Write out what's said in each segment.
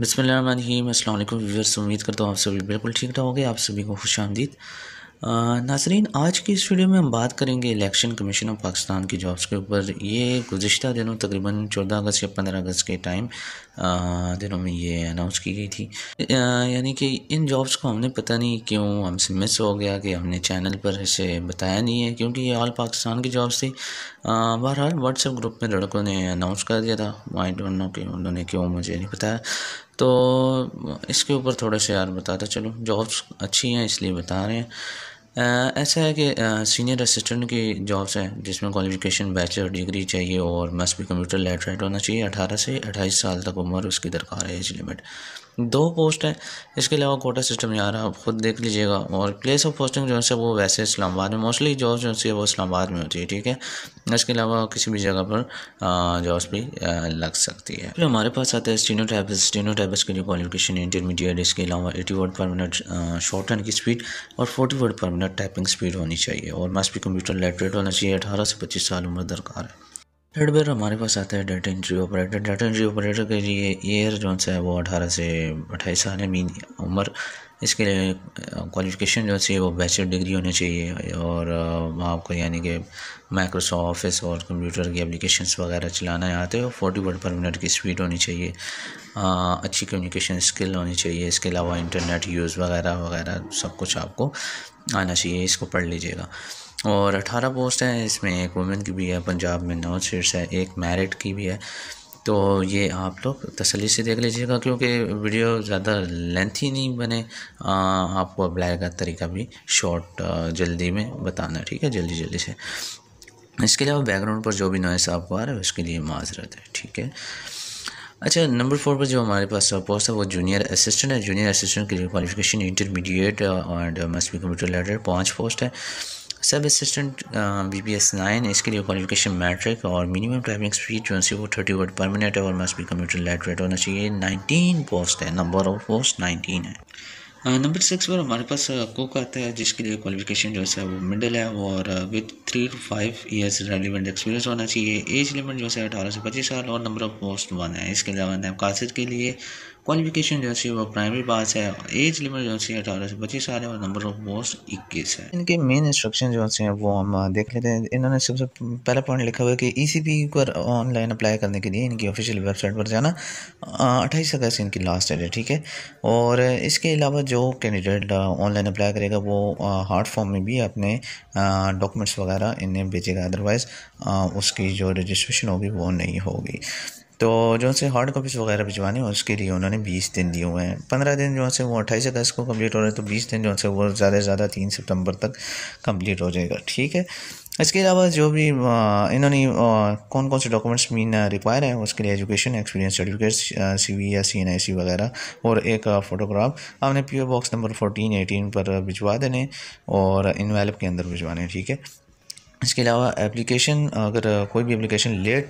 बसमिल अल्लाम उम्मीद करता हूँ आप सभी बिल्कुल ठीक ठाक आप सभी को खुश आमदीद नाजरीन आज की इस वीडियो में हम बात करेंगे इलेक्शन कमीशन ऑफ पाकिस्तान की जॉब्स के ऊपर ये गुज्त दिनों तकरीबन 14 अगस्त या 15 अगस्त के टाइम दिनों में ये अनाउंस की गई थी यानी कि इन जॉब्स को हमने पता नहीं क्यों हमसे मिस हो गया कि हमने चैनल पर इसे बताया नहीं है क्योंकि ये ऑल पाकिस्तान की जॉब्स थी बहरहाल व्हाट्सएप ग्रुप में लड़कों ने अनाउंस कर दिया था आई डोंट नो कि उन्होंने क्यों मुझे नहीं बताया तो इसके ऊपर थोड़ा सा यार बताता चलो जॉब्स अच्छी हैं इसलिए बता रहे हैं ऐसा है कि सीनियर असिस्टेंट की जॉब्स हैं जिसमें क्वालिफिकेशन बैचलर डिग्री चाहिए और मस्ट भी कंप्यूटर लेटरेट होना चाहिए अठारह से अट्ठाईस साल तक उम्र उसकी दरकार है एज लिमिट दो पोस्ट हैं इसके अलावा कोटा सिस्टम आ रहा आप खुद देख लीजिएगा और प्लेस ऑफ पोस्टिंग जो है वो वैसे इस्लामाबाद में मोस्टली जॉब जो है वो इस्लामाबाद में होती है ठीक है इसके अलावा किसी भी जगह पर जॉब्स भी लग सकती है फिर हमारे पास आता है स्टीनो टाइपस स्टीनो टाइपस के लिए क्वालिफिकेशन इंटरमीडिएट इसके अलावा eighty word per minute shorthand की स्पीड और forty word per minute typing speed होनी चाहिए और मस्ट भी कंप्यूटर लेटरेट होना चाहिए अठारह से पच्चीस साल उम्र दरकार है थर्डवेयर हमारे पास आता है data entry operator data entry operator के लिए ईयर जो है वो अठारह से अट्ठाईस साल है मीन उम्र इसके लिए क्वालिफिकेशन जो चाहिए वो बैचलर डिग्री होनी चाहिए और आपको यानी कि माइक्रोसॉफ्ट ऑफिस और कंप्यूटर की एप्लीकेशंस वगैरह चलाना आते हो फोर्टी वर्ड पर मिनट की स्पीड होनी चाहिए अच्छी कम्युनिकेशन स्किल होनी चाहिए इसके अलावा इंटरनेट यूज़ वगैरह वगैरह सब कुछ आपको आना चाहिए इसको पढ़ लीजिएगा और अठारह पोस्ट हैं इसमें एक वुमेन की भी है पंजाब में नौ सीट्स है एक मैरिट की भी है तो ये आप लोग तसली से देख लीजिएगा क्योंकि वीडियो ज़्यादा लेंथी नहीं बने आ, आपको अप्लाई का तरीका भी शॉर्ट जल्दी में बताना ठीक है जल्दी जल्दी से इसके अलावा बैकग्राउंड पर जो भी नॉइस आपको आ रहा है उसके लिए माजरत है ठीक है अच्छा नंबर फोर पर जो हमारे पास पोस्ट है वो जूनियर असिस्टेंट है जूनियर असिस्टेंट के लिए qualification intermediate and must be computer literate पाँच पोस्ट है सब असिस्टेंट बी पी एस नाइन इसके लिए क्वालिफिकेशन मैट्रिक और मिनिमम ट्रैवलिंग स्पीड जो है वो थर्टी वर्ड परमानेंट है और मस्ट भी कंप्यूटर लेटरेट होना चाहिए नाइनटीन पोस्ट है नंबर ऑफ पोस्ट नाइनटीन है नंबर uh, सिक्स पर हमारे पास कुक uh, आता है जिसके लिए क्वालिफिकेशन जो है वो मिडिल है और with three two five years relevant experience होना चाहिए एज लिमिट जो है अठारह से पच्चीस साल और नंबर ऑफ पोस्ट वन है इसके अलावा नैब कासिर के लिए क्वालिफिकेशन जो है वो प्राइमरी पास है एज लिमिट जो है अठारह से पच्चीस साल है और नंबर ऑफ पोस्ट इक्कीस है इनके मेन इंस्ट्रक्शन जो है वो हम देख लेते हैं इन्होंने सबसे पहला पॉइंट लिखा हुआ है कि ई सी पी पर ऑनलाइन अप्लाई करने के लिए इनकी ऑफिशियल वेबसाइट पर जाना अट्ठाईस अगस्त इनकी लास्ट डेट है ठीक है और इसके अलावा जो कैंडिडेट ऑनलाइन अप्लाई करेगा वो हार्ड फॉर्म में भी अपने डॉक्यूमेंट्स वगैरह इन्हें भेजेगा अदरवाइज़ उसकी जो रजिस्ट्रेशन होगी वो नहीं होगी तो जो से हार्ड कॉपीज़ वगैरह भिजवानी है उसके लिए उन्होंने बीस दिन दिए हुए हैं पंद्रह दिन जो से वो अट्ठाईस अगस्त को कम्प्लीट हो रहे हैं तो बीस दिन जो से वो ज़्यादा से ज़्यादा तीन सितंबर तक कम्प्लीट हो जाएगा ठीक है इसके अलावा जो भी इन्होंने कौन कौन से डॉक्यूमेंट्स मीन रिक्वायर हैं उसके लिए education experience certificate C V या सी एन आई सी वगैरह और एक फ़ोटोग्राफ आपने P O box number fourteen eighteen पर भिजवा देने और इनवेलप के अंदर भिजवाने ठीक है इसके अलावा एप्लीकेशन अगर कोई भी एप्लीकेशन लेट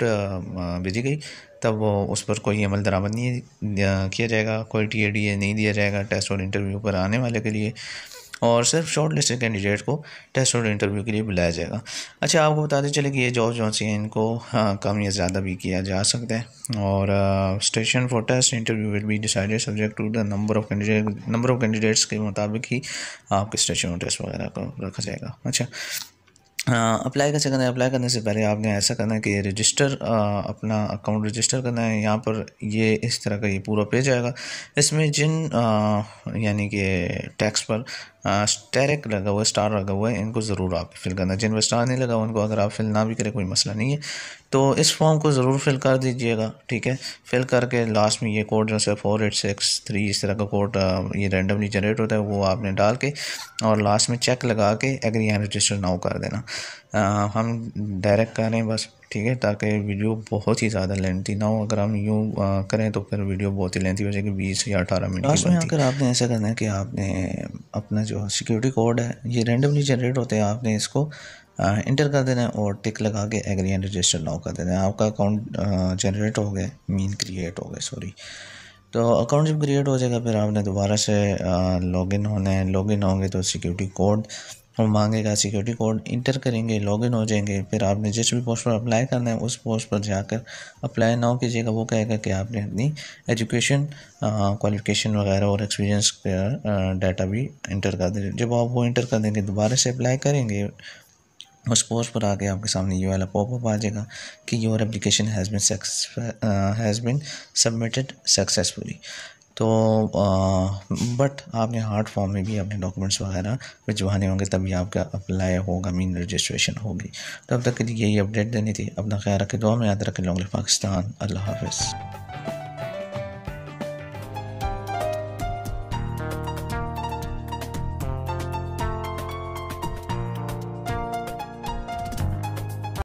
भेजी गई तब उस पर कोई अमल दरामद नहीं किया जाएगा कोई टी ए डी ए नहीं दिया जाएगा टेस्ट और इंटरव्यू पर आने वाले के लिए और सिर्फ शॉर्ट लिस्टेड कैंडिडेट को टेस्ट और इंटरव्यू के लिए बुलाया जाएगा अच्छा आपको बताते चले कि ये जॉब जो है हैं इनको हाँ, कम या ज़्यादा भी किया जा सकता है और station for test interview will be decided subject to the number of candidate number of candidates के मुताबिक ही आपके स्टेशन और टेस्ट वगैरह को रखा जाएगा अच्छा अप्लाई हाँ, कैसे करना है अप्लाई करने से पहले आपने ऐसा करना है कि रजिस्टर अपना अकाउंट रजिस्टर करना है यहाँ पर ये इस तरह का ये पूरा पेज आएगा इसमें जिन यानी कि टैक्स पर स्टेरिक लगा हुआ है स्टार लगा हुआ है इनको ज़रूर आप फिल करना जिन पर स्टार नहीं लगा हुआ उनको अगर आप फिल ना भी करें कोई मसला नहीं है तो इस फॉर्म को ज़रूर फिल कर दीजिएगा ठीक है फिल करके लास्ट में ये कोड जो है फोर एट सिक्स थ्री इस तरह का कोड ये रेंडमली जनरेट होता है वो आपने डाल के और लास्ट में चेक लगा के एग्री एंड रजिस्टर नाउ कर देना हम डायरेक्ट करें बस ठीक है ताकि वीडियो बहुत ही ज़्यादा लेंथी ना हो अगर हम यूँ करें तो फिर वीडियो बहुत ही लेंथी हो जाएगी बीस या अठारह मिनट लास्ट में अगर आपने ऐसा करना है कि आपने अपना जो सिक्योरिटी कोड है ये रेंडमली जनरेट होते हैं आपने इसको इंटर कर देना है और टिक लगा के एग्री एंड रजिस्टर नाउ कर देना है आपका अकाउंट जनरेट हो गया मीन क्रिएट हो गया सॉरी तो अकाउंट जब क्रिएट हो जाएगा फिर आपने दोबारा से लॉगिन होना है लॉगिन होंगे तो सिक्योरिटी कोड हम मांगेगा सिक्योरिटी कोड इंटर करेंगे लॉगिन हो जाएंगे फिर आपने जिस भी पोस्ट पर अप्लाई करना है उस पोस्ट पर जाकर अप्लाई ना कीजिएगा वो कहेगा कि आपने अपनी एजुकेशन क्वालिफिकेशन वगैरह और एक्सपीरियंस का डाटा भी इंटर कर दीजिए जब आप वो इंटर कर देंगे दोबारा से अप्लाई करेंगे उस पोस्ट पर आके आपके सामने ये वाला पॉपअप आ जाएगा कि your application has been has been submitted successfully तो बट आपने हार्ड फॉर्म में भी अपने डॉक्यूमेंट्स वगैरह भिजवाने होंगे तभी आपका अप्लाई होगा मीन रजिस्ट्रेशन होगी तो अब तक के लिए यही अपडेट देनी थी अपना ख्याल रखें दुआ में याद रखें लॉन्ग पाकिस्तान अल्लाह हाफिज़